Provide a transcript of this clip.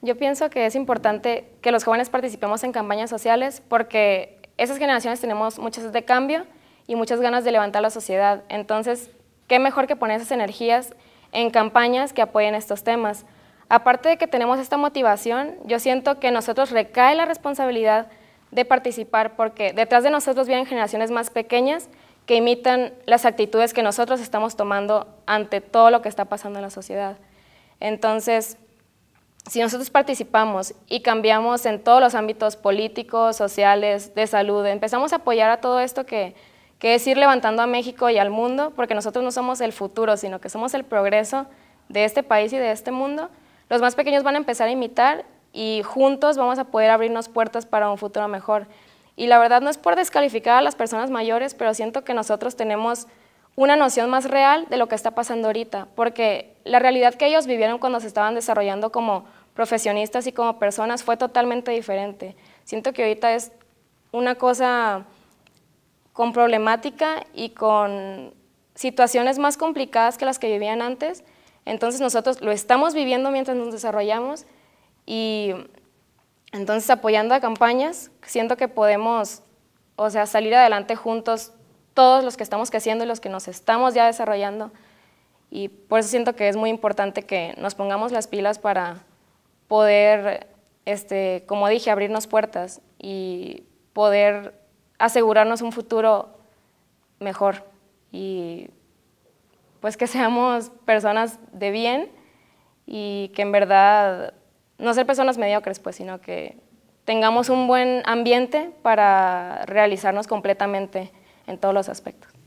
Yo pienso que es importante que los jóvenes participemos en campañas sociales porque esas generaciones tenemos muchas de cambio y muchas ganas de levantar la sociedad. Entonces, qué mejor que poner esas energías en campañas que apoyen estos temas. Aparte de que tenemos esta motivación, yo siento que nosotros recae la responsabilidad de participar porque detrás de nosotros vienen generaciones más pequeñas que imitan las actitudes que nosotros estamos tomando ante todo lo que está pasando en la sociedad. Entonces, si nosotros participamos y cambiamos en todos los ámbitos políticos, sociales, de salud, empezamos a apoyar a todo esto que, que es ir levantando a México y al mundo, porque nosotros no somos el futuro, sino que somos el progreso de este país y de este mundo, los más pequeños van a empezar a imitar y juntos vamos a poder abrirnos puertas para un futuro mejor. Y la verdad no es por descalificar a las personas mayores, pero siento que nosotros tenemos una noción más real de lo que está pasando ahorita, porque la realidad que ellos vivieron cuando se estaban desarrollando como profesionistas y como personas fue totalmente diferente. Siento que ahorita es una cosa con problemática y con situaciones más complicadas que las que vivían antes, entonces nosotros lo estamos viviendo mientras nos desarrollamos y entonces apoyando a campañas, siento que podemos, o sea, salir adelante juntos todos los que estamos creciendo y los que nos estamos ya desarrollando. Y por eso siento que es muy importante que nos pongamos las pilas para poder, este, como dije, abrirnos puertas y poder asegurarnos un futuro mejor y pues que seamos personas de bien y que en verdad no ser personas mediocres, pues, sino que tengamos un buen ambiente para realizarnos completamente en todos los aspectos.